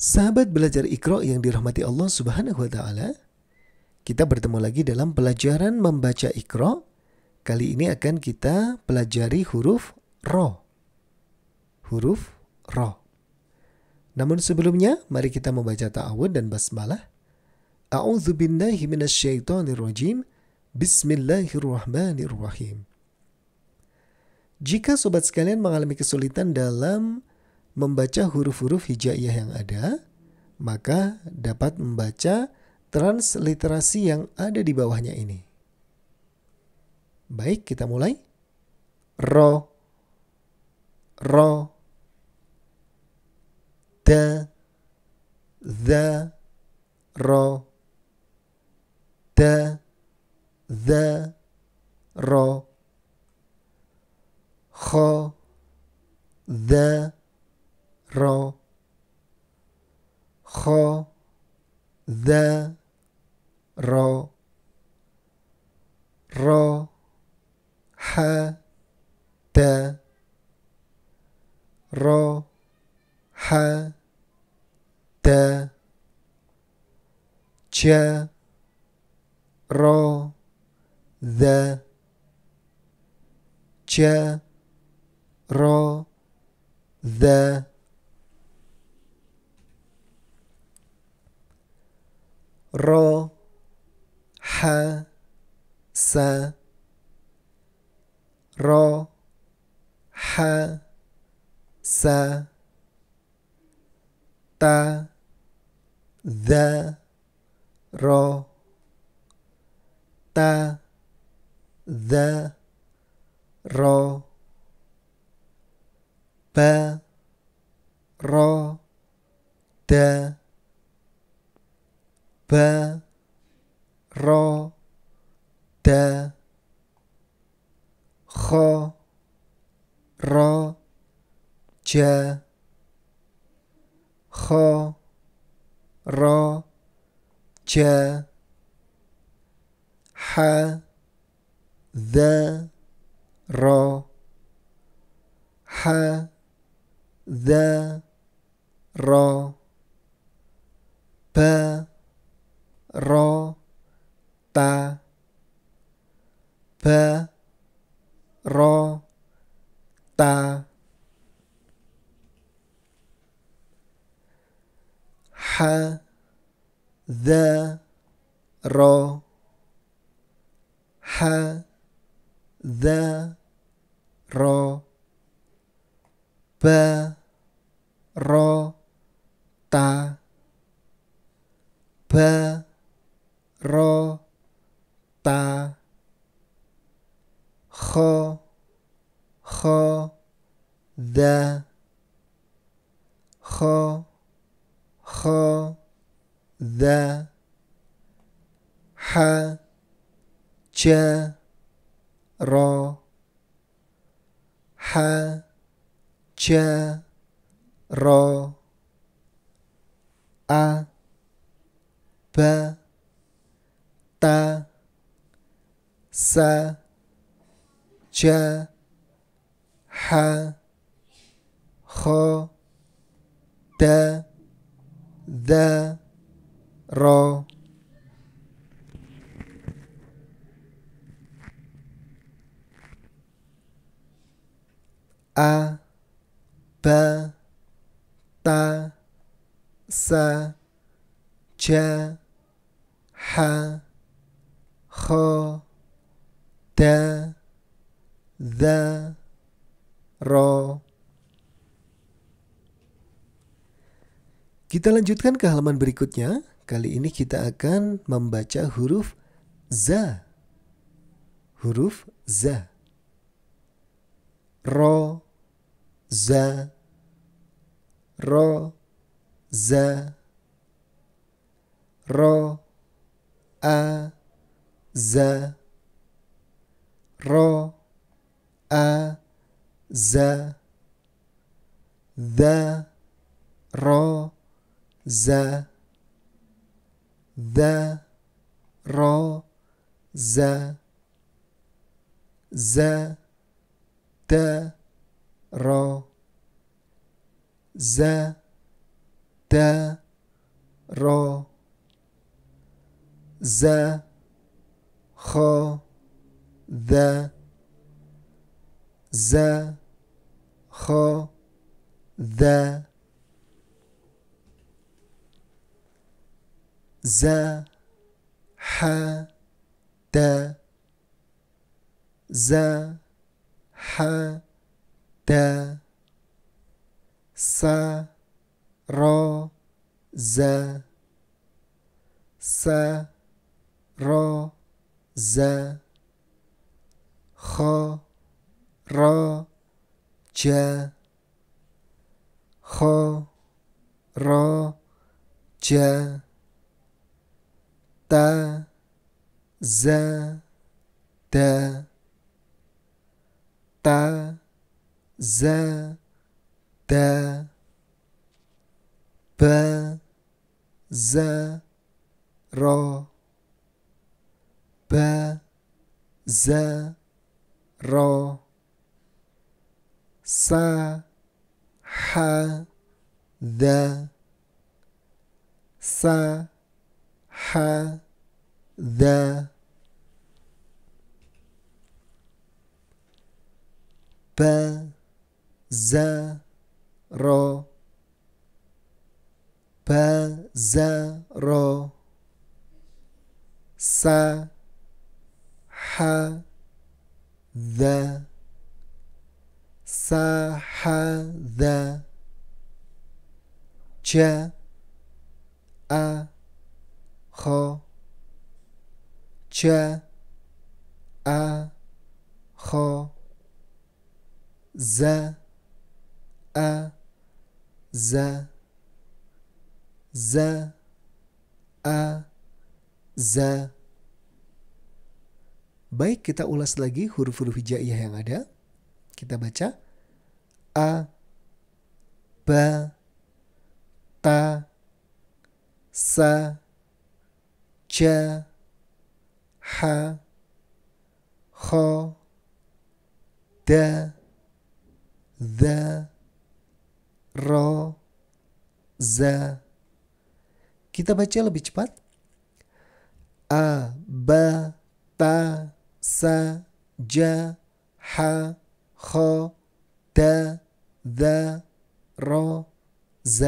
Sahabat belajar Iqra yang dirahmati Allah Subhanahu wa taala, kita bertemu lagi dalam pelajaran membaca Iqra. Kali ini akan kita pelajari huruf ro. Huruf ro. Namun sebelumnya, mari kita membaca ta'awud dan basmalah. A'udzu billahi minasyaitonir rajim. Bismillahirrahmanirrahim. Jika sobat sekalian mengalami kesulitan dalam membaca huruf-huruf hijaiyah yang ada, maka dapat membaca transliterasi yang ada di bawahnya ini. Baik, kita mulai. Ro, ro, da, Da ro, da, Da ro, kho, the, ro, ho, the, ro, ro, ha, te, ro, ha, te, che, ro, the, che, ro, the را ح س را ح س ت ذ را ت ذ را ب را د ب را د خ را ج خ را ج ح ذ را ح ذ را ب ro ta ba ro ta ha the ro ha the ro ba ro ta ba ro ta ho ho the ho ho the ha che ro ha cha ro a ba ت س ج ح خ د ذ ر أ ب ت س ج da za ro Kita lanjutkan ke halaman berikutnya. Kali ini kita akan membaca huruf za. Huruf za. Ro za ro za ro a za ر أ ز ذ ر ز ذ ر ز ز ت ر ز ت ر ز خ ذا ذا خ ذا ذا ح تا زا ح تا سا را زا سا را زا خ را چ خ را چ ت ز د ت ز د ب ز را ب ز را س ح ذ س ح ذ ب ز را ب ز را س ح ذا صح ذا جاء خ جاء خ ز أ ز ز أ ز Baik, kita ulas lagi huruf-huruf hijaiyah yang ada. Kita baca a ba ta sa ja ha ho da za ro za kita baca lebih cepat a ba ta س ج ح خ ت ذ ر ز